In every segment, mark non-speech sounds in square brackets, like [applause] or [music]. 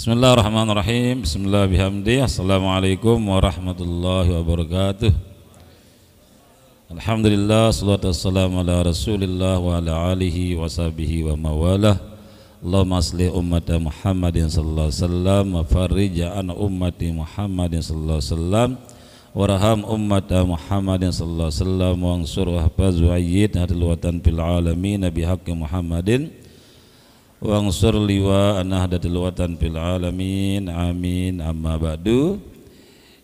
Bismillahirrahmanirrahim. Bismillahirrahmanirrahim. Assalamualaikum warahmatullahi wabarakatuh. Alhamdulillah salatu wassalamu ala Rasulillah wa ala alihi wa sahbihi wa mawalah. Allahumma asli ummata Muhammadin sallallahu alaihi wasallam wa farij an ummati Muhammadin sallallahu alaihi wasallam warham ummata Muhammadin sallallahu alaihi wasallam wa ansur wa hafaz wa ayyid hadal watan fil alamin bi haqqi Muhammadin Wangsur Liwa Anah أهدت الوطن في Alamin Amin Amma Badu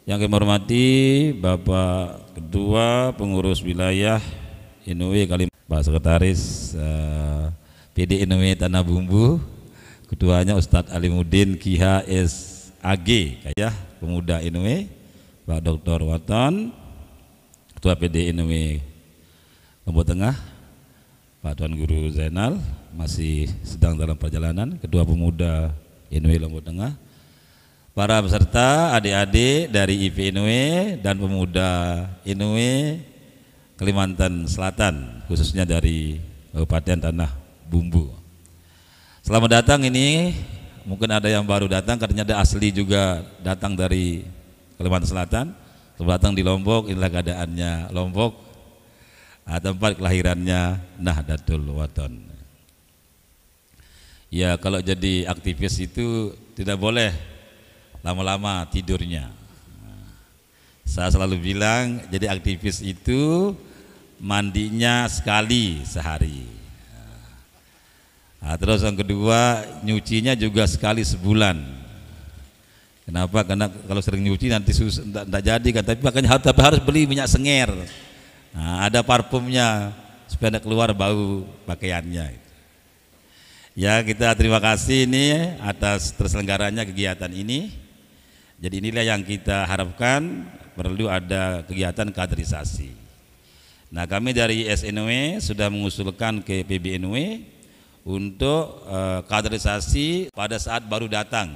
yang kami hormati Bapak Ketua Pengurus Wilayah Inui Kalimantan Pak Sekretaris uh, eh, PD Inui Tanah Bumbu Ketuanya Ustadz Alimuddin KHS AG ya Pemuda Inui Pak Dr. Watan Ketua PD Inui Lombok Tengah Pak Tuan Guru Zainal masih sedang dalam perjalanan, Kedua Pemuda Inwe Lombok Tengah, para peserta adik-adik dari IP Inwe dan pemuda Inwe Kalimantan Selatan, khususnya dari Kabupaten Tanah Bumbu. Selamat datang ini, mungkin ada yang baru datang, katanya ada asli juga datang dari Kalimantan Selatan, datang di Lombok, inilah keadaannya Lombok, Nah, tempat kelahirannya Nahdlatul Wathon. Ya kalau jadi aktivis itu tidak boleh lama-lama tidurnya. Saya selalu bilang jadi aktivis itu mandinya sekali sehari. Nah, terus yang kedua nyucinya juga sekali sebulan. Kenapa? Karena kalau sering nyuci nanti susah, tidak jadi kan. Tapi makanya harus, harus beli minyak senger Nah, ada parfumnya supaya keluar bau pakaiannya. Ya kita terima kasih ini atas terselenggaranya kegiatan ini. Jadi inilah yang kita harapkan perlu ada kegiatan kaderisasi. Nah kami dari SNW sudah mengusulkan ke PBNW untuk eh, kaderisasi pada saat baru datang.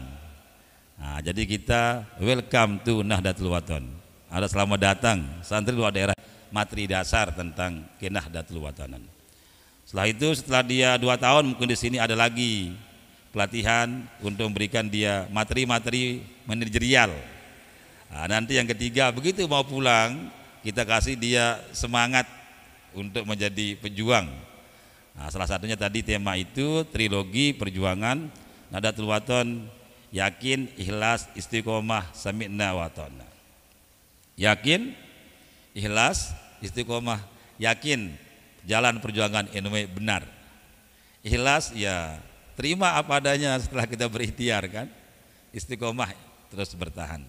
Nah, jadi kita welcome to Nahdlatul Wathon. Ada selamat datang santri luar daerah materi dasar tentang kenahdatul watanan. Setelah itu setelah dia dua tahun mungkin di sini ada lagi pelatihan untuk memberikan dia materi-materi manajerial. Nah, nanti yang ketiga begitu mau pulang kita kasih dia semangat untuk menjadi pejuang. Nah, salah satunya tadi tema itu trilogi perjuangan Nadatul Waton yakin ikhlas istiqomah samitna watona. Yakin Ikhlas, istiqomah, yakin jalan perjuangan ini ya, benar. Ikhlas ya terima apa adanya setelah kita berikhtiar kan. Istiqomah terus bertahan.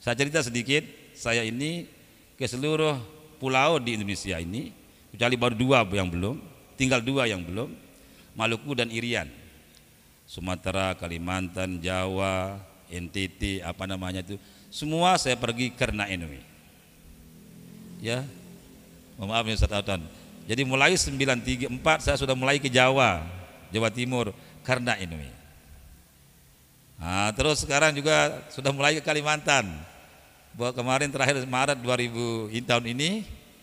Saya cerita sedikit, saya ini ke seluruh pulau di Indonesia ini, kecuali baru dua yang belum, tinggal dua yang belum, Maluku dan Irian. Sumatera, Kalimantan, Jawa, NTT, apa namanya itu, semua saya pergi karena Indonesia ya mohon maaf ya Ustaz Alton jadi mulai 934 saya sudah mulai ke Jawa Jawa Timur karena ini nah, terus sekarang juga sudah mulai ke Kalimantan bahwa kemarin terakhir Maret 2000 in tahun ini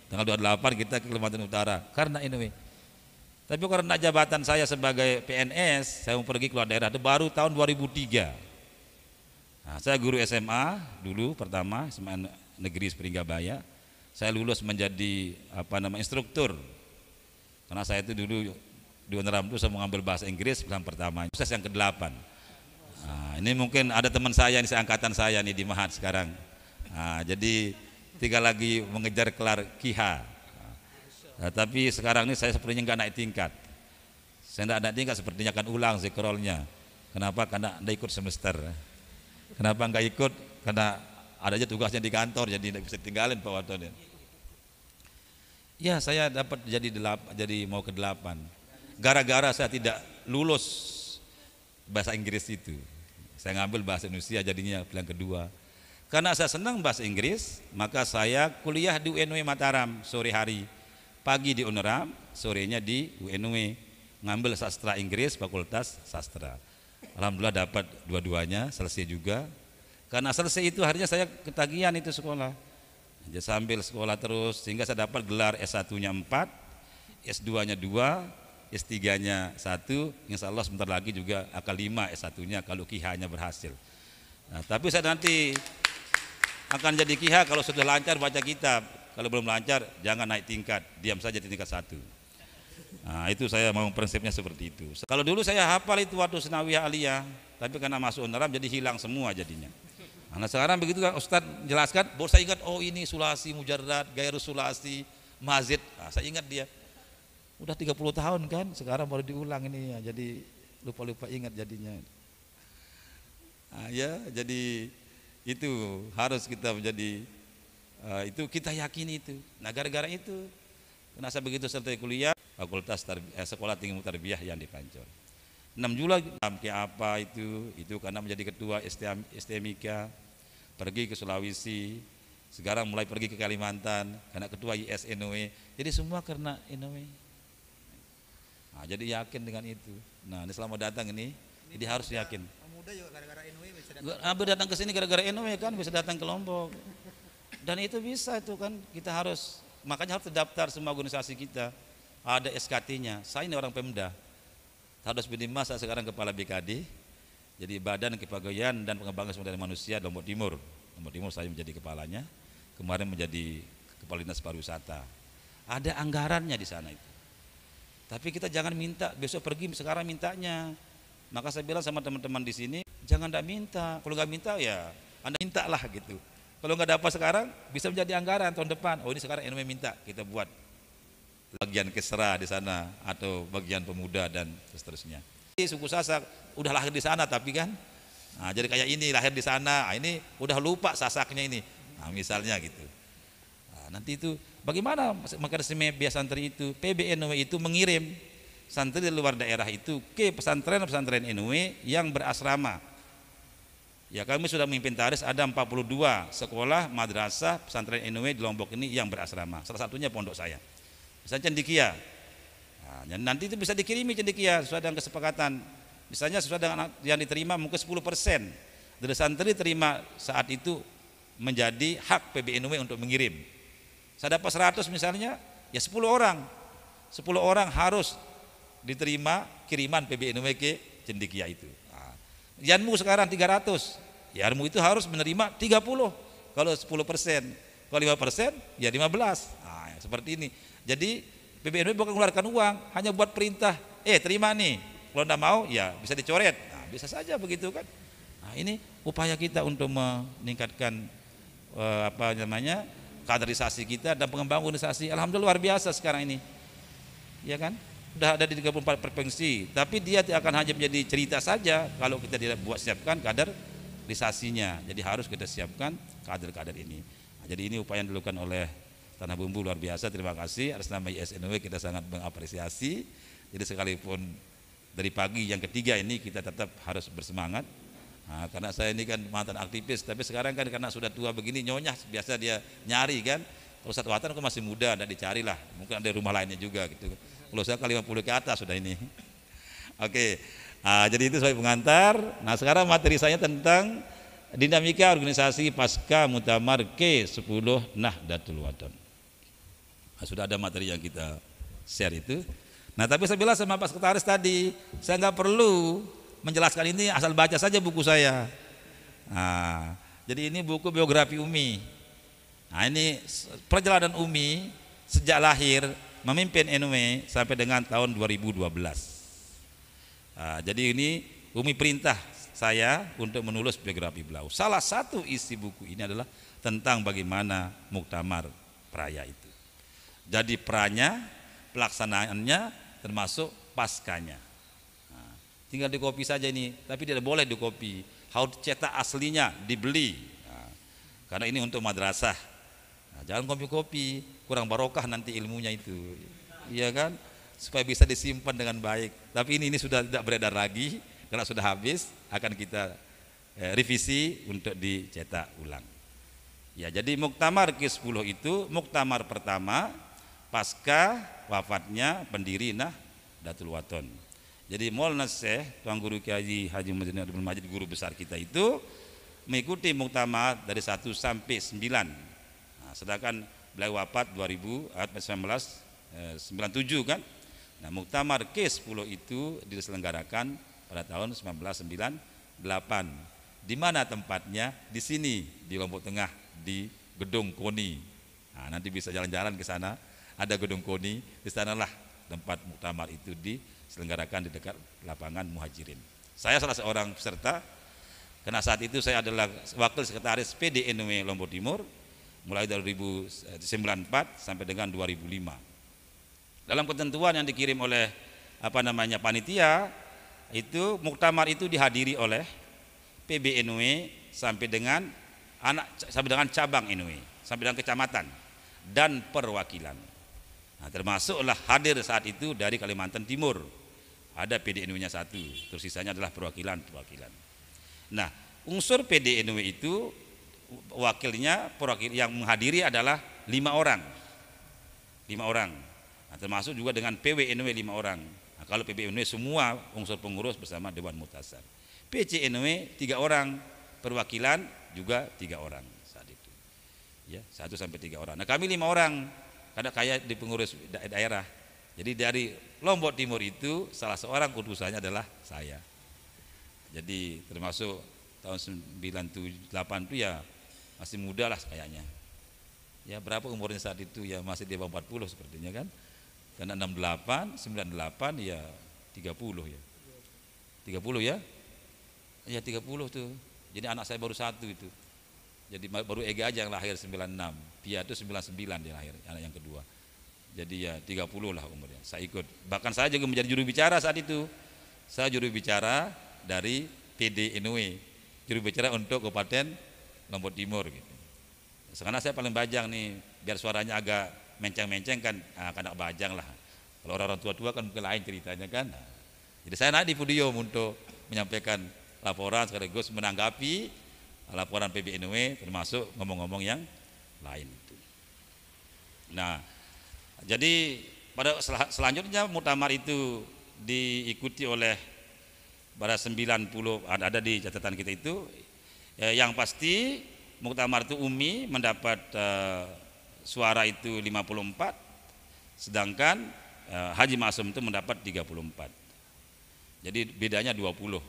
tanggal 28 kita ke Kalimantan Utara karena ini tapi karena jabatan saya sebagai PNS saya mau pergi keluar daerah itu baru tahun 2003 Nah, saya guru SMA dulu pertama SMA negeri Springgabaya saya lulus menjadi apa nama instruktur karena saya itu dulu di Unram itu saya mengambil bahasa Inggris pilihan pertama proses yang ke-8 nah, ini mungkin ada teman saya ini seangkatan saya nih di Mahat sekarang nah, jadi tiga lagi mengejar kelar kiha nah, tapi sekarang ini saya sepertinya nggak naik tingkat saya nggak naik tingkat sepertinya akan ulang zikrolnya kenapa karena anda ikut semester kenapa nggak ikut karena ada aja tugasnya di kantor jadi tidak bisa tinggalin Pak Waton Ya saya dapat jadi delap, jadi mau ke delapan. Gara-gara saya tidak lulus bahasa Inggris itu. Saya ngambil bahasa Indonesia jadinya pilihan kedua. Karena saya senang bahasa Inggris, maka saya kuliah di UNW Mataram sore hari. Pagi di Unram, sorenya di UNW. Ngambil sastra Inggris, fakultas sastra. Alhamdulillah dapat dua-duanya, selesai juga. Karena selesai itu harinya saya ketagihan itu sekolah. Jadi ya, sambil sekolah terus sehingga saya dapat gelar S1-nya 4, S2-nya 2, S3-nya 1, insya Allah sebentar lagi juga akan 5 S1-nya kalau KIH-nya berhasil. Nah, tapi saya nanti akan jadi Kiha kalau sudah lancar baca kitab. Kalau belum lancar jangan naik tingkat, diam saja di tingkat 1. Nah, itu saya mau prinsipnya seperti itu. Kalau dulu saya hafal itu waktu senawiyah aliyah, tapi karena masuk UNRAM jadi hilang semua jadinya. Nah sekarang begitu kan Ustaz jelaskan, baru saya ingat, oh ini sulasi, mujarad, gaya sulasi, mazid. Nah, saya ingat dia. Udah 30 tahun kan, sekarang baru diulang ini ya, jadi lupa-lupa ingat jadinya. Nah, ya, jadi itu harus kita menjadi uh, itu kita yakini itu. Nah gara-gara itu, kenapa saya begitu sertai kuliah, fakultas eh, sekolah tinggi tarbiyah yang di 6 Juli kayak apa itu itu karena menjadi ketua STM, pergi ke Sulawesi sekarang mulai pergi ke Kalimantan karena ketua ISNOE jadi semua karena NOE nah, jadi yakin dengan itu nah ini selama datang ini, ini jadi harus yakin muda e datang datang ke sini gara-gara NOE kan bisa datang ke Lombok dan itu bisa itu kan kita harus makanya harus terdaftar semua organisasi kita ada SKT-nya saya ini orang Pemda Tados bin Dimas sekarang kepala BKD jadi Badan Kepegawaian dan Pengembangan Sumber Daya Manusia Lombok Timur. Lombok Timur saya menjadi kepalanya, kemarin menjadi kepala dinas pariwisata. Ada anggarannya di sana itu. Tapi kita jangan minta besok pergi sekarang mintanya. Maka saya bilang sama teman-teman di sini jangan tidak minta. Kalau nggak minta ya anda mintalah gitu. Kalau nggak dapat sekarang bisa menjadi anggaran tahun depan. Oh ini sekarang ini minta kita buat bagian kesera di sana atau bagian pemuda dan seterusnya. Suku Sasak udah lahir di sana tapi kan nah, jadi kayak ini lahir di sana, nah, ini udah lupa Sasaknya ini. Nah, misalnya gitu. Nah, nanti itu bagaimana mekanisme biaya santri itu? PBNW itu mengirim santri dari luar daerah itu ke pesantren-pesantren NU yang berasrama. Ya kami sudah memimpin taris ada 42 sekolah, madrasah, pesantren NU di Lombok ini yang berasrama. Salah satunya pondok saya. Misalnya cendikia. Nah, nanti itu bisa dikirimi cendikia sesuai dengan kesepakatan. Misalnya sesuai dengan yang diterima mungkin 10 persen. Dari santri terima saat itu menjadi hak PBNUW untuk mengirim. Saya dapat 100 misalnya, ya 10 orang. 10 orang harus diterima kiriman PBNUW ke cendikia itu. Nah, Yanmu sekarang 300. Yanmu itu harus menerima 30. Kalau 10 persen, kalau 5 persen, ya 15. Nah, seperti ini. Jadi PBNU bukan mengeluarkan uang, hanya buat perintah. Eh terima nih, kalau tidak mau ya bisa dicoret. Nah, bisa saja begitu kan. Nah, ini upaya kita untuk meningkatkan eh, apa namanya kaderisasi kita dan pengembangan organisasi. Alhamdulillah luar biasa sekarang ini. Ya kan? sudah ada di 34 provinsi, tapi dia tidak akan hanya menjadi cerita saja kalau kita tidak buat siapkan kaderisasinya. Jadi harus kita siapkan kader-kader ini. Nah, jadi ini upaya yang dilakukan oleh Tanah Bumbu luar biasa, terima kasih. Atas nama ISNW kita sangat mengapresiasi. Jadi sekalipun dari pagi yang ketiga ini kita tetap harus bersemangat. Nah, karena saya ini kan mantan aktivis, tapi sekarang kan karena sudah tua begini nyonya biasa dia nyari kan. Kalau satu Watan aku masih muda, dan dicarilah. Mungkin ada rumah lainnya juga gitu. Kalau saya kali 50 ke atas sudah ini. [laughs] Oke, nah, jadi itu sebagai pengantar. Nah sekarang materi saya tentang dinamika organisasi pasca mutamar ke 10 Nahdlatul Waton. Nah, sudah ada materi yang kita share itu. Nah tapi saya bilang sama Pak Sekretaris tadi, saya nggak perlu menjelaskan ini asal baca saja buku saya. Nah, jadi ini buku biografi Umi. Nah ini perjalanan Umi sejak lahir memimpin NUE sampai dengan tahun 2012. Nah, jadi ini Umi perintah saya untuk menulis biografi beliau. Salah satu isi buku ini adalah tentang bagaimana muktamar peraya itu. Jadi perannya, pelaksanaannya, termasuk paskanya. Nah, tinggal dikopi saja ini, tapi tidak boleh dikopi. Harus cetak aslinya, dibeli. Nah, karena ini untuk madrasah. Nah, jangan kopi-kopi, kurang barokah nanti ilmunya itu. Iya kan? Supaya bisa disimpan dengan baik. Tapi ini ini sudah tidak beredar lagi. karena sudah habis, akan kita eh, revisi untuk dicetak ulang. Ya, jadi muktamar ke-10 itu muktamar pertama pasca wafatnya pendiri nah Datul Waton. Jadi Maulana Syekh Tuan Guru Kiai Haji Muhammad Abdul Majid guru besar kita itu mengikuti muktamar dari satu sampai sembilan Nah, sedangkan beliau wafat eh, 97 eh, kan. Nah, muktamar ke-10 itu diselenggarakan pada tahun 1998. Di mana tempatnya? Di sini, di Lombok Tengah, di Gedung Koni. Nah, nanti bisa jalan-jalan ke sana ada gedung koni di sanalah tempat muktamar itu diselenggarakan di dekat lapangan muhajirin saya salah seorang peserta karena saat itu saya adalah wakil sekretaris PDNW Lombok Timur mulai dari 1994 eh, sampai dengan 2005 dalam ketentuan yang dikirim oleh apa namanya panitia itu muktamar itu dihadiri oleh PBNW sampai dengan anak sampai dengan cabang NW sampai dengan kecamatan dan perwakilan Nah, termasuklah hadir saat itu dari Kalimantan Timur. Ada PDNU nya satu, terus sisanya adalah perwakilan-perwakilan. Nah, unsur PDNW itu wakilnya perwakil yang menghadiri adalah lima orang, lima orang. Nah, termasuk juga dengan PWNW lima orang. Nah, kalau PBNW semua unsur pengurus bersama Dewan Mutasar. PCNW tiga orang, perwakilan juga tiga orang saat itu. Ya, satu sampai tiga orang. Nah kami lima orang karena kayak di pengurus da daerah jadi dari Lombok Timur itu salah seorang utusannya adalah saya jadi termasuk tahun 98 itu ya masih muda lah kayaknya ya berapa umurnya saat itu ya masih di bawah 40 sepertinya kan karena 68 98 ya 30 ya 30 ya ya 30 tuh jadi anak saya baru satu itu jadi baru Ege aja yang lahir 96. Pia itu 99 dia lahir, anak yang kedua. Jadi ya 30 lah umurnya. Saya ikut. Bahkan saya juga menjadi juru bicara saat itu. Saya juru bicara dari PD Inui, juru bicara untuk Kabupaten Lombok Timur gitu. Sekarang saya paling bajang nih, biar suaranya agak menceng-menceng kan, nah, kanak bajang lah. Kalau orang-orang tua-tua kan mungkin lain ceritanya kan. Nah, jadi saya naik di podium untuk menyampaikan laporan sekaligus menanggapi laporan PBNW e termasuk ngomong-ngomong yang lain itu. Nah, jadi pada sel selanjutnya mutamar itu diikuti oleh pada 90 ada, ada di catatan kita itu eh, yang pasti mutamar itu Umi mendapat eh, suara itu 54 sedangkan eh, Haji Masum itu mendapat 34. Jadi bedanya 20.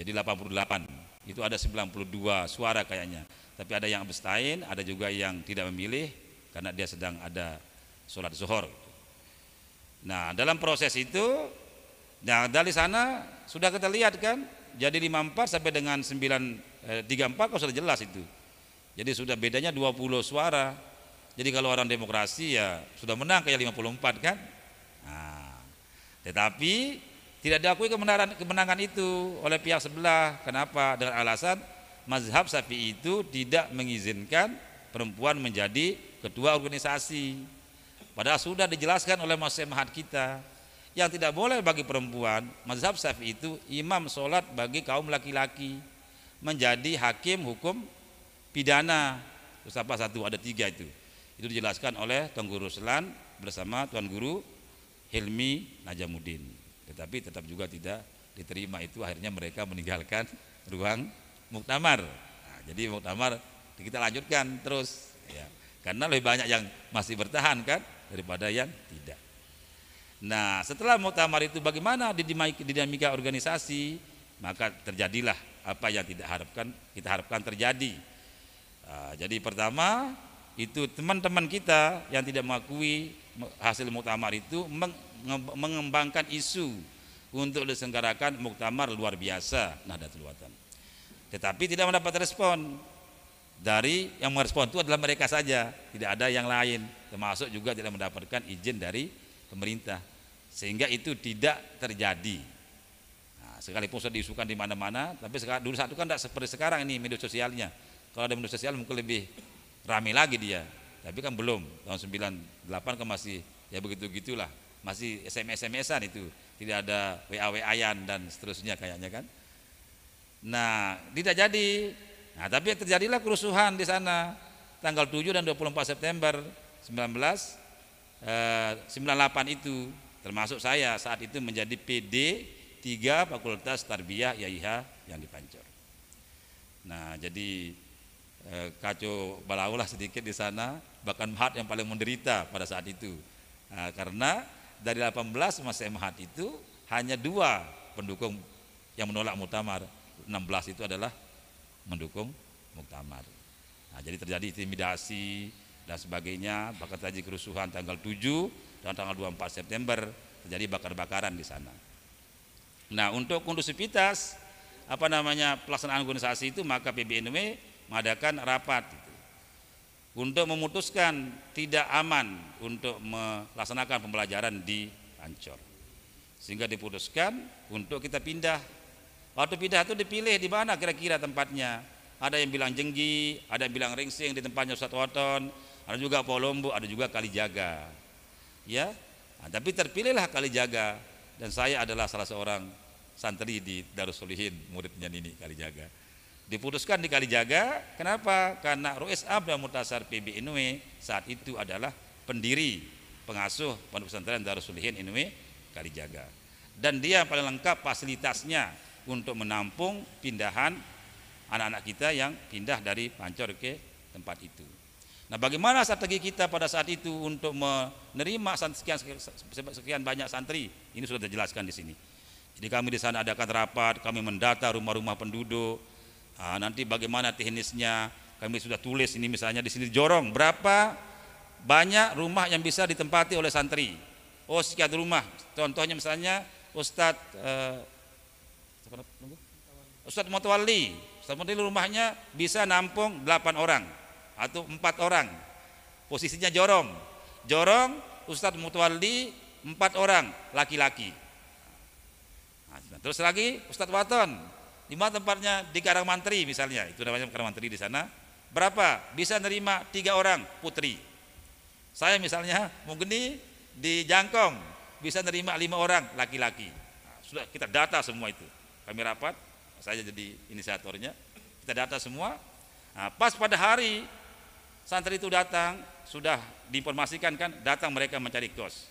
Jadi 88 itu ada 92 suara kayaknya tapi ada yang abstain ada juga yang tidak memilih karena dia sedang ada sholat zuhur nah dalam proses itu nah dari sana sudah kita lihat kan jadi 54 sampai dengan 934 eh, kalau sudah jelas itu jadi sudah bedanya 20 suara jadi kalau orang demokrasi ya sudah menang kayak 54 kan nah, tetapi tidak diakui kebenaran kemenangan itu oleh pihak sebelah. Kenapa? Dengan alasan mazhab Sapi itu tidak mengizinkan perempuan menjadi ketua organisasi. Padahal sudah dijelaskan oleh masyarakat kita yang tidak boleh bagi perempuan mazhab Sapi itu imam sholat bagi kaum laki-laki menjadi hakim hukum pidana terus apa satu ada tiga itu itu dijelaskan oleh Guru Selan bersama Tuan Guru Hilmi Najamuddin tapi tetap juga tidak diterima itu akhirnya mereka meninggalkan ruang muktamar nah, jadi muktamar kita lanjutkan terus ya karena lebih banyak yang masih bertahan kan daripada yang tidak nah setelah muktamar itu bagaimana dinamika organisasi maka terjadilah apa yang tidak harapkan kita harapkan terjadi nah, jadi pertama itu teman-teman kita yang tidak mengakui hasil muktamar itu mengembangkan isu untuk diselenggarakan muktamar luar biasa Nahdlatul Wathon. Tetapi tidak mendapat respon dari yang merespon itu adalah mereka saja, tidak ada yang lain, termasuk juga tidak mendapatkan izin dari pemerintah. Sehingga itu tidak terjadi. Nah, sekalipun sudah diisukan di mana-mana, tapi sekarang, dulu satu kan tidak seperti sekarang ini media sosialnya. Kalau ada media sosial mungkin lebih ramai lagi dia tapi kan belum tahun 98 kan masih ya begitu gitulah masih SMS sms itu, tidak ada WA wa dan seterusnya kayaknya kan. Nah, tidak jadi. Nah, tapi terjadilah kerusuhan di sana tanggal 7 dan 24 September 19 eh, 98 itu termasuk saya saat itu menjadi PD 3 Fakultas Tarbiyah YIH yang dipancor. Nah, jadi eh, kacau balaulah sedikit di sana, bahkan Mahat yang paling menderita pada saat itu. Nah, karena dari 18 masa emahat itu hanya dua pendukung yang menolak muktamar 16 itu adalah mendukung muktamar nah, jadi terjadi intimidasi dan sebagainya bakar terjadi kerusuhan tanggal 7 dan tanggal 24 September terjadi bakar-bakaran di sana nah untuk kondusivitas apa namanya pelaksanaan organisasi itu maka PBNW mengadakan rapat untuk memutuskan tidak aman untuk melaksanakan pembelajaran di Ancor, Sehingga diputuskan untuk kita pindah. Waktu pindah itu dipilih di mana kira-kira tempatnya. Ada yang bilang Jenggi, ada yang bilang Ringsing di tempatnya Ustaz Waton, ada juga Polombo, ada juga Kalijaga. Ya, nah, tapi terpilihlah Kalijaga dan saya adalah salah seorang santri di Darussolihin muridnya Nini Kalijaga. Diputuskan di Kalijaga, kenapa? Karena Ruis Abdul Mutasar PB Inwe saat itu adalah pendiri pengasuh Pondok Pesantren Darussulihin Inwe Kalijaga. Dan dia paling lengkap fasilitasnya untuk menampung pindahan anak-anak kita yang pindah dari Pancor ke tempat itu. Nah, bagaimana strategi kita pada saat itu untuk menerima sekian, sekian banyak santri? Ini sudah dijelaskan di sini. Jadi kami di sana adakan rapat, kami mendata rumah-rumah penduduk, Nah, nanti bagaimana teknisnya? Kami sudah tulis ini misalnya di sini Jorong berapa banyak rumah yang bisa ditempati oleh santri. Oh sekian rumah. Contohnya misalnya Ustadz eh, Ustadz Motowali. Ustadz Motowali rumahnya bisa nampung 8 orang atau empat orang. Posisinya jorong. Jorong Ustadz Motowali empat orang laki-laki. Nah, terus lagi Ustadz Waton di mana tempatnya di Karang Mantri misalnya itu namanya Karang Mantri di sana berapa bisa nerima tiga orang putri saya misalnya mungkin di, di Jangkong bisa nerima lima orang laki-laki nah, sudah kita data semua itu kami rapat saya jadi inisiatornya kita data semua nah, pas pada hari santri itu datang sudah diinformasikan kan datang mereka mencari kos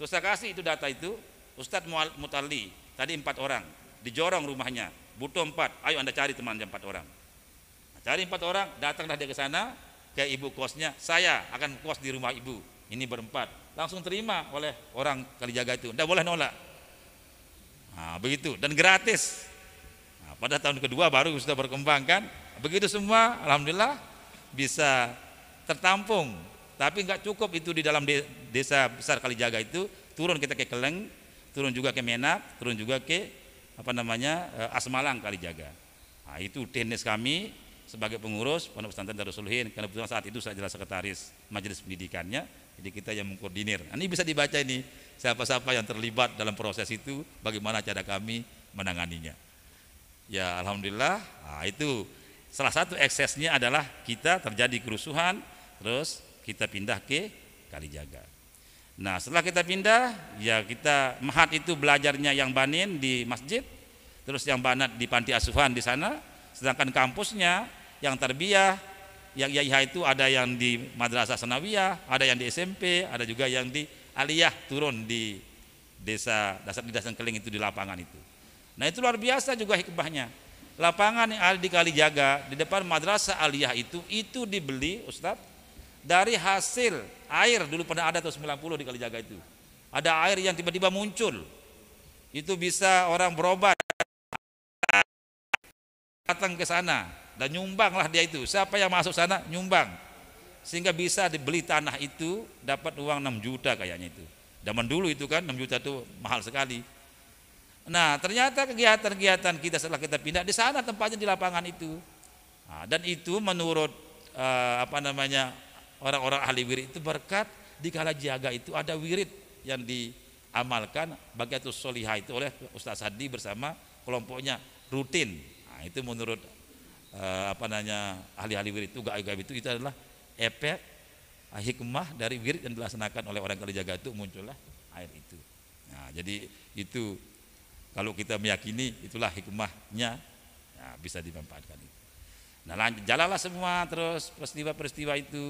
terus saya kasih itu data itu Ustadz Mutali tadi empat orang dijorong rumahnya butuh empat, ayo anda cari teman empat orang. Nah, cari empat orang, datanglah dia ke sana, ke ibu kosnya, saya akan kos di rumah ibu, ini berempat. Langsung terima oleh orang kali jaga itu, tidak boleh nolak. Nah, begitu, dan gratis. Nah, pada tahun kedua baru sudah berkembang kan, begitu semua, Alhamdulillah bisa tertampung. Tapi nggak cukup itu di dalam desa besar Kalijaga itu, turun kita ke Keleng, turun juga ke Menak, turun juga ke apa namanya eh, Asmalang Kalijaga. Nah, itu tenis kami sebagai pengurus Pondok Pesantren Darussul Hin karena kebetulan saat itu saya adalah sekretaris majelis pendidikannya jadi kita yang mengkoordinir. Nah, ini bisa dibaca ini siapa-siapa yang terlibat dalam proses itu bagaimana cara kami menanganinya. Ya alhamdulillah nah, itu salah satu eksesnya adalah kita terjadi kerusuhan terus kita pindah ke Kalijaga. Nah setelah kita pindah ya kita mahat itu belajarnya yang banin di masjid terus yang banat di panti asuhan di sana sedangkan kampusnya yang terbiah yang IAIH itu ada yang di madrasah sanawiyah ada yang di SMP ada juga yang di aliyah turun di desa dasar di dasar keling itu di lapangan itu nah itu luar biasa juga hikmahnya lapangan yang ada di jaga di depan madrasah aliyah itu itu dibeli Ustadz dari hasil air dulu pernah ada tahun 90 di Kalijaga itu. Ada air yang tiba-tiba muncul. Itu bisa orang berobat datang ke sana dan nyumbanglah dia itu. Siapa yang masuk sana nyumbang. Sehingga bisa dibeli tanah itu dapat uang 6 juta kayaknya itu. Zaman dulu itu kan 6 juta itu mahal sekali. Nah, ternyata kegiatan-kegiatan kita setelah kita pindah di sana tempatnya di lapangan itu. Nah, dan itu menurut uh, apa namanya orang-orang ahli wirid itu berkat di kala jaga itu ada wirid yang diamalkan bagi itu soliha itu oleh Ustaz Hadi bersama kelompoknya rutin nah, itu menurut eh, apa namanya ahli-ahli wirid itu gaib itu itu adalah efek eh, hikmah dari wirid yang dilaksanakan oleh orang kali jaga itu muncullah air itu nah jadi itu kalau kita meyakini itulah hikmahnya nah, bisa dimanfaatkan itu nah jalanlah semua terus peristiwa-peristiwa itu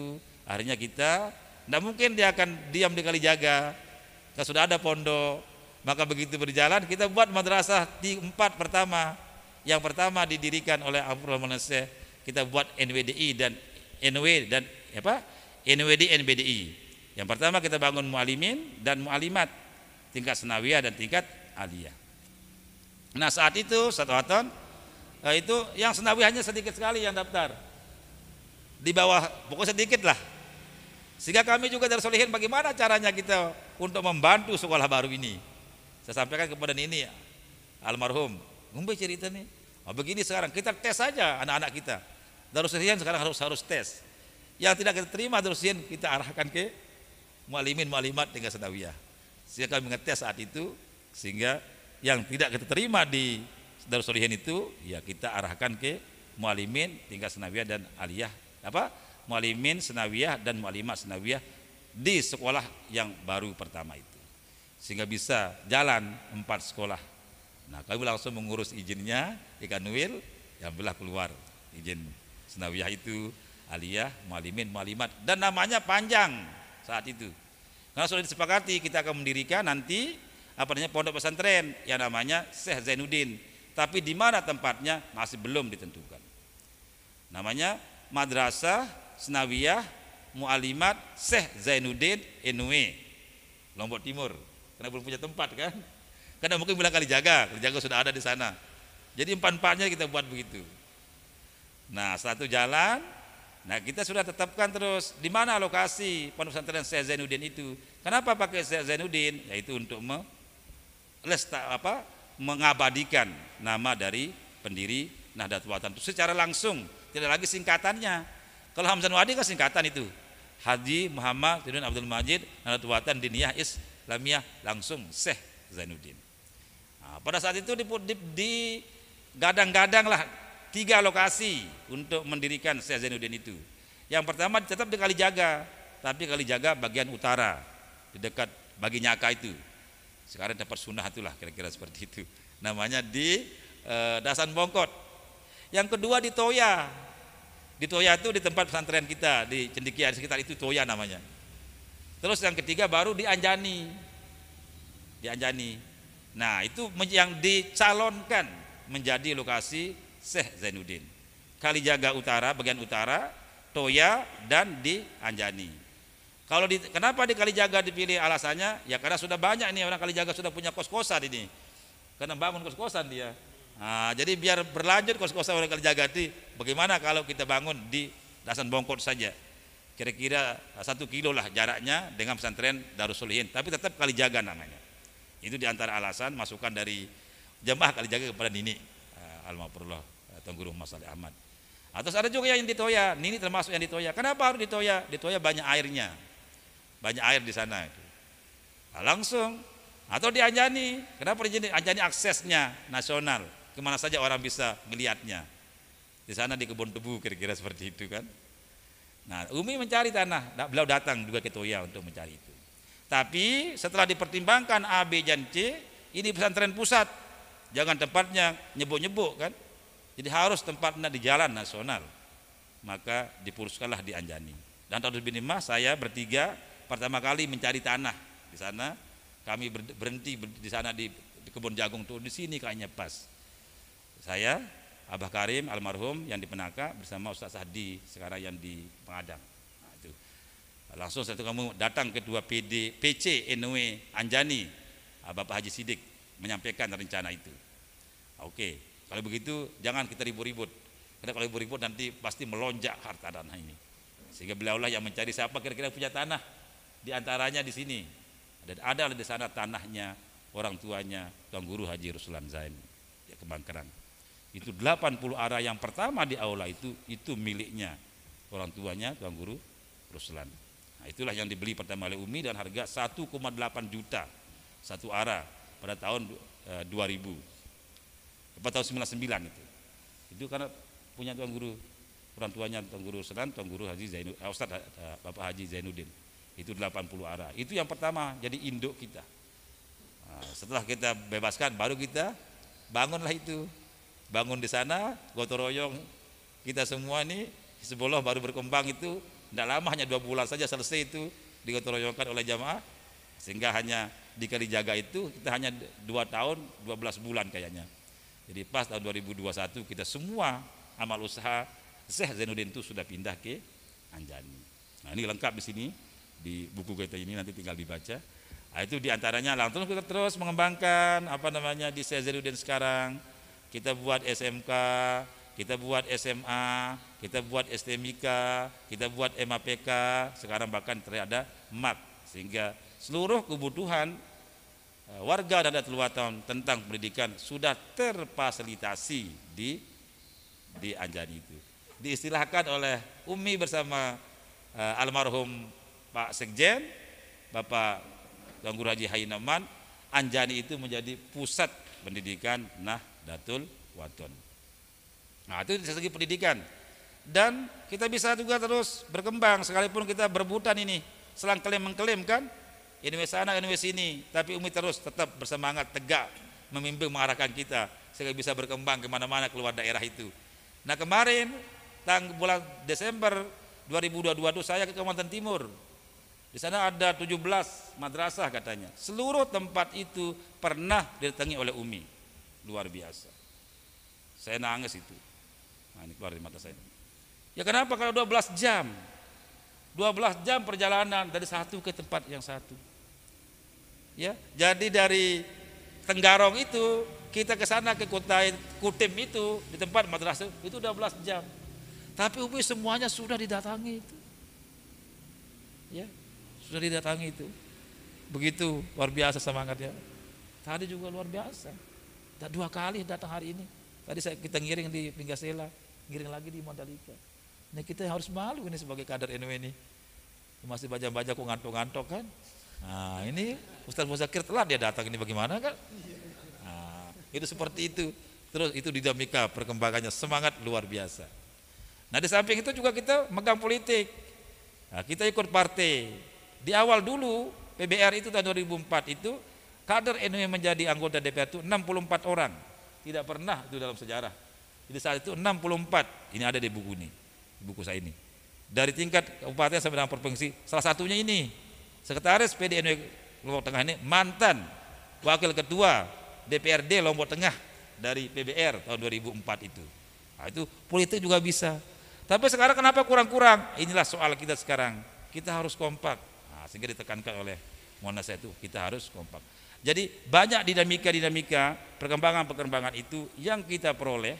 Akhirnya kita tidak mungkin dia akan diam di kali jaga. Kita sudah ada pondok. Maka begitu berjalan kita buat madrasah di empat pertama. Yang pertama didirikan oleh Abdul Manaseh. Kita buat NWDI dan NW dan apa? NWD NBDI. Yang pertama kita bangun mualimin dan mualimat tingkat senawiyah dan tingkat aliyah. Nah saat itu satu haton eh, itu yang senawiyahnya sedikit sekali yang daftar di bawah pokoknya sedikit lah sehingga kami juga dari solihin bagaimana caranya kita untuk membantu sekolah baru ini. Saya sampaikan kepada Nini almarhum, ngombe cerita nih. Oh, begini sekarang kita tes saja anak-anak kita. solihin sekarang harus harus tes. Yang tidak kita terima solihin kita arahkan ke mualimin mualimat dengan sedawiyah. Sehingga kami mengetes saat itu sehingga yang tidak kita terima di Darussalim itu ya kita arahkan ke mualimin tingkat senawiyah dan aliyah apa mualimin senawiyah dan mualimah senawiyah di sekolah yang baru pertama itu sehingga bisa jalan empat sekolah nah kami langsung mengurus izinnya ikan nuil yang belah keluar izin senawiyah itu aliyah mualimin mualimat dan namanya panjang saat itu karena sudah disepakati kita akan mendirikan nanti apa namanya pondok pesantren yang namanya Syekh Zainuddin tapi di mana tempatnya masih belum ditentukan namanya Madrasah Senawiyah Mualimat Syekh Zainuddin Inwe Lombok Timur karena belum punya tempat kan karena mungkin bilang kali jaga kali jaga sudah ada di sana jadi empat-empatnya kita buat begitu nah satu jalan nah kita sudah tetapkan terus di mana lokasi pondok pesantren Syekh Zainuddin itu kenapa pakai Syekh Zainuddin yaitu untuk me lesta, apa mengabadikan nama dari pendiri Nahdlatul Ulama secara langsung tidak lagi singkatannya kalau Hamzan Wadi kan singkatan itu. Haji Muhammad Tidun Abdul Majid Nadatuwatan Diniyah Islamiyah langsung Syekh Zainuddin. Nah, pada saat itu di, di, di gadang-gadang lah tiga lokasi untuk mendirikan Syekh Zainuddin itu. Yang pertama tetap di Kalijaga, tapi Kalijaga bagian utara di dekat bagi nyaka itu. Sekarang dapat sunnah itulah kira-kira seperti itu. Namanya di e, Dasan Bongkot. Yang kedua di Toya, di Toya itu di tempat pesantren kita di Cendikia di sekitar itu Toya namanya. Terus yang ketiga baru di Anjani. Di Anjani. Nah, itu yang dicalonkan menjadi lokasi Syekh Zainuddin. Kalijaga Utara, bagian utara, Toya dan di Anjani. Kalau di, kenapa di Kalijaga dipilih alasannya? Ya karena sudah banyak nih orang Kalijaga sudah punya kos-kosan ini. Karena bangun kos-kosan dia. Nah, jadi biar berlanjut kos-kosan oleh Kalijagati, bagaimana kalau kita bangun di Dasan Bongkot saja? Kira-kira ah, satu kilo lah jaraknya dengan pesantren Darussulihin, tapi tetap Kalijaga namanya. Itu diantara alasan masukan dari jemaah Kalijaga kepada Nini ah, almarhumullah, ah, Tengguru Mas Ali Ahmad. Atau ada juga yang ditoya, Nini termasuk yang ditoya. Kenapa harus ditoya? Ditoya banyak airnya, banyak air di sana. Nah, langsung atau Anjani, kenapa di Anjani aksesnya nasional kemana saja orang bisa melihatnya di sana di kebun tebu kira-kira seperti itu kan nah Umi mencari tanah beliau datang juga ke Toya untuk mencari itu tapi setelah dipertimbangkan A, B, dan C ini pesantren pusat jangan tempatnya nyebuk-nyebuk kan jadi harus tempatnya di jalan nasional maka dipuruskanlah di Anjani dan tahun 2005 saya bertiga pertama kali mencari tanah di sana kami berhenti di sana di kebun jagung tuh di sini kayaknya pas saya Abah Karim almarhum yang di Penaka bersama Ustaz Sahdi sekarang yang di Pengadang. Nah, itu. Langsung satu kamu datang ke dua PD PC NW Anjani ah, Bapak Haji Sidik menyampaikan rencana itu. Ah, oke, kalau begitu jangan kita ribut-ribut. Karena kalau ribut-ribut nanti pasti melonjak harta tanah ini. Sehingga beliaulah yang mencari siapa kira-kira punya tanah di antaranya di sini. Dan ada di sana tanahnya orang tuanya Tuan Guru Haji Ruslan Zain ya kebangkeran. Itu 80 arah yang pertama di aula itu itu miliknya orang tuanya Tuan Guru Ruslan. Nah, itulah yang dibeli pertama oleh Umi dan harga 1,8 juta satu arah pada tahun eh, dua 2000. Pada tahun 99 itu. Itu karena punya Tuan Guru orang tuanya Tuan Guru Ruslan, Tuan Guru Haji Zainul eh, Ustaz eh, Bapak Haji Zainuddin. Itu 80 arah. Itu yang pertama jadi induk kita. Nah, setelah kita bebaskan baru kita bangunlah itu bangun di sana gotong kita semua ini sebelum baru berkembang itu tidak lama hanya dua bulan saja selesai itu digotong royongkan oleh jamaah sehingga hanya dikali jaga itu kita hanya dua tahun dua belas bulan kayaknya jadi pas tahun 2021 kita semua amal usaha Syekh Zainuddin itu sudah pindah ke Anjani nah ini lengkap di sini di buku kita ini nanti tinggal dibaca nah, itu diantaranya langsung kita terus mengembangkan apa namanya di Syekh Zainuddin sekarang kita buat SMK, kita buat SMA, kita buat STMIK, kita buat MAPK, sekarang bahkan terada MAK sehingga seluruh kebutuhan eh, warga dan luar tahun tentang pendidikan sudah terfasilitasi di di Anjani itu. Diistilahkan oleh Umi bersama uh, almarhum Pak Sekjen, Bapak Tuan Guru Haji Hainaman, Anjani itu menjadi pusat pendidikan nah Datul, waton. Nah, itu dari segi pendidikan. Dan kita bisa juga terus berkembang sekalipun kita berbutan ini, selang klaim mengklaim kan, ini sana, ini sini, tapi Umi terus tetap bersemangat tegak memimpin mengarahkan kita sehingga bisa berkembang kemana-mana keluar daerah itu. Nah kemarin tang bulan Desember 2022 itu saya ke Kalimantan Timur. Di sana ada 17 madrasah katanya. Seluruh tempat itu pernah didatangi oleh Umi luar biasa saya nangis itu nah, ini keluar dari mata saya ya kenapa kalau 12 jam 12 jam perjalanan dari satu ke tempat yang satu ya jadi dari Tenggarong itu kita ke sana ke kota Kutim itu di tempat madrasah itu 12 jam tapi Umi semuanya sudah didatangi itu ya sudah didatangi itu begitu luar biasa semangatnya tadi juga luar biasa dua kali datang hari ini. Tadi saya kita ngiring di Pinggasela, ngiring lagi di Mandalika. Nah kita harus malu ini sebagai kader NU ini. Masih baca-baca kok ngantuk-ngantuk kan. Nah ini Ustaz Muzakir telah dia datang ini bagaimana kan. Nah, itu seperti itu. Terus itu dinamika perkembangannya semangat luar biasa. Nah di samping itu juga kita megang politik. Nah, kita ikut partai. Di awal dulu PBR itu tahun 2004 itu Kader NU yang menjadi anggota DPR itu 64 orang. Tidak pernah itu dalam sejarah. Jadi saat itu 64. Ini ada di buku ini, di buku saya ini. Dari tingkat kabupaten sampai dengan provinsi, salah satunya ini. Sekretaris PDNU Lombok Tengah ini mantan wakil ketua DPRD Lombok Tengah dari PBR tahun 2004 itu. Nah, itu politik juga bisa. Tapi sekarang kenapa kurang-kurang? Inilah soal kita sekarang. Kita harus kompak. Nah, sehingga ditekankan oleh Monas itu kita harus kompak. Jadi banyak dinamika-dinamika perkembangan-perkembangan itu yang kita peroleh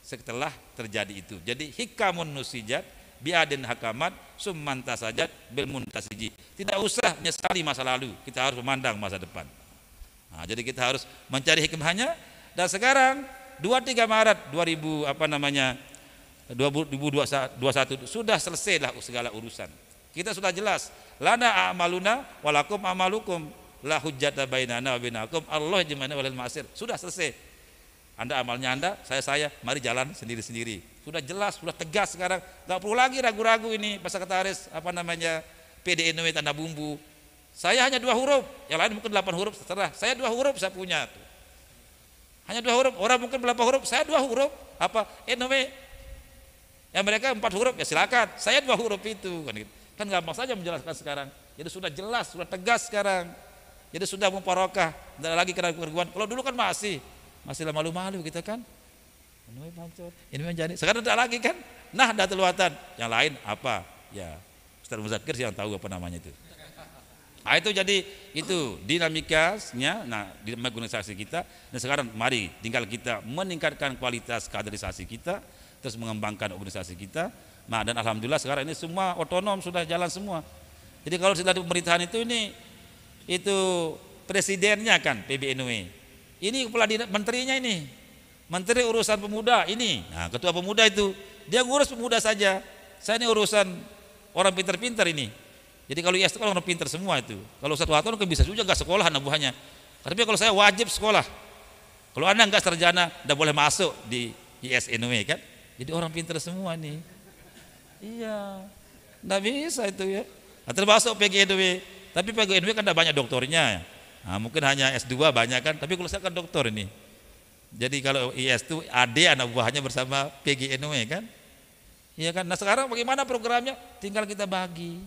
setelah terjadi itu. Jadi hikamun nusijat biaden hakamat sumanta sajat bil Tidak usah menyesali masa lalu, kita harus memandang masa depan. Nah, jadi kita harus mencari hikmahnya dan sekarang 23 Maret 2000 apa namanya 2021 sudah selesailah segala urusan. Kita sudah jelas, lana amaluna walakum amalukum la hujjata bainana wa bainakum Allah jemani walil masir. Sudah selesai. Anda amalnya Anda, saya saya, mari jalan sendiri-sendiri. Sudah jelas, sudah tegas sekarang. Gak perlu lagi ragu-ragu ini Pak Sekretaris apa namanya PDNW tanda bumbu. Saya hanya dua huruf, yang lain mungkin delapan huruf setelah Saya dua huruf saya punya. Tuh. Hanya dua huruf, orang mungkin berapa huruf, saya dua huruf. Apa NW? Yang mereka empat huruf ya silakan. Saya dua huruf itu kan gitu. Kan gampang saja menjelaskan sekarang. Jadi sudah jelas, sudah tegas sekarang. Jadi sudah muparokah, tidak lagi kena keraguan Kalau dulu kan masih, masih malu-malu kita kan. Ini pancur, ini menjadi. Sekarang tidak lagi kan. Nah, ada teluatan. Yang lain apa? Ya, Ustaz Muzakir sih yang tahu apa namanya itu. Nah, itu jadi itu dinamikasnya nah di organisasi kita dan sekarang mari tinggal kita meningkatkan kualitas kaderisasi kita terus mengembangkan organisasi kita nah dan alhamdulillah sekarang ini semua otonom sudah jalan semua jadi kalau sudah di pemerintahan itu ini itu presidennya kan PBNU. Ini kepala dinas menterinya ini. Menteri urusan pemuda ini. Nah, ketua pemuda itu dia ngurus pemuda saja. Saya ini urusan orang pintar-pintar ini. Jadi kalau ya kan itu orang, pintar semua itu. Kalau satu tahun kan bisa juga gak sekolah anak buahnya. Tapi kalau saya wajib sekolah. Kalau anda nggak sarjana, tidak boleh masuk di ISNW kan. Jadi orang pintar semua nih. Iya, nggak bisa itu ya. Nah, termasuk PGNW tapi NW kan tidak banyak dokternya, Nah, mungkin hanya S2 banyak kan, tapi kalau saya kan dokter ini. Jadi kalau IS itu AD anak buahnya bersama PGNW e kan. Iya kan? Nah, sekarang bagaimana programnya? Tinggal kita bagi.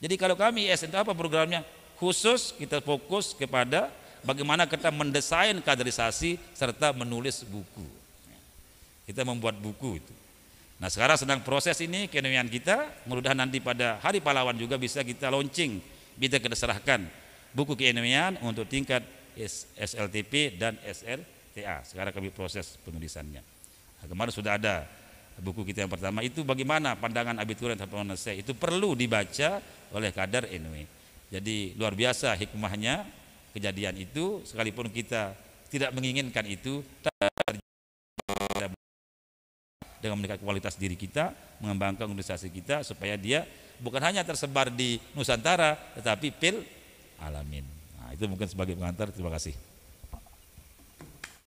Jadi kalau kami IS itu apa programnya? Khusus kita fokus kepada bagaimana kita mendesain kaderisasi serta menulis buku. Kita membuat buku itu. Nah sekarang sedang proses ini kenewian kita, mudah mudahan nanti pada hari pahlawan juga bisa kita launching bisa kita serahkan buku keilmian untuk tingkat SLTP dan SLTA. Sekarang kami proses penulisannya. kemarin sudah ada buku kita yang pertama itu bagaimana pandangan Abitur dan saya itu perlu dibaca oleh kader NW. Jadi luar biasa hikmahnya kejadian itu sekalipun kita tidak menginginkan itu dengan meningkatkan kualitas diri kita, mengembangkan organisasi kita supaya dia bukan hanya tersebar di Nusantara tetapi pil alamin. Nah, itu mungkin sebagai pengantar. Terima kasih.